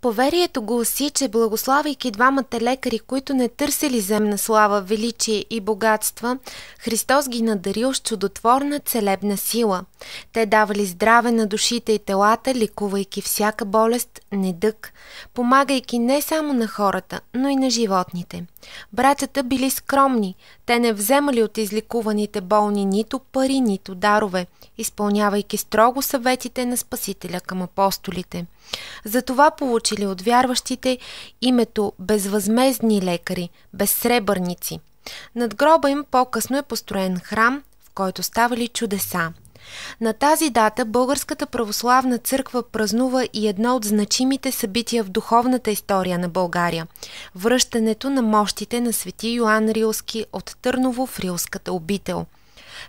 Поверието гласи, че благославяйки двамата лекари, които не търсили земна слава, величие и богатства, Христос ги надарил с чудотворна целебна сила. Те давали здраве на душите и телата, ликувайки всяка болест, недък, помагайки не само на хората, но и на животните – Братята били скромни, те не вземали от изликуваните болни нито пари, нито дарове, изпълнявайки строго съветите на Спасителя към апостолите. Затова получили от вярващите името безвъзмездни лекари, безсребърници. Над гроба им по-късно е построен храм, в който ставали чудеса – на тази дата Българската православна църква празнува и едно от значимите събития в духовната история на България – връщането на мощите на свети Йоанн Рилски от Търново в Рилската обител –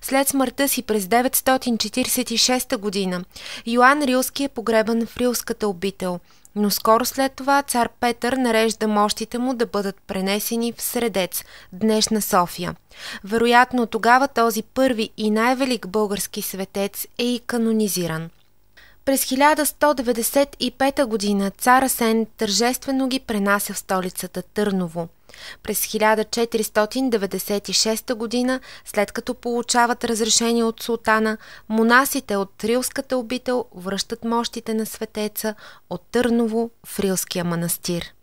след смъртта си през 946 г. Йоанн Рилски е погребан в Рилската обител. Но скоро след това цар Петър нарежда мощите му да бъдат пренесени в Средец, днешна София. Вероятно тогава този първи и най-велик български светец е и канонизиран – през 1195 г. цар Асен тържествено ги пренася в столицата Търново. През 1496 г., след като получават разрешение от султана, монасите от Рилската обител връщат мощите на светеца от Търново в Рилския манастир.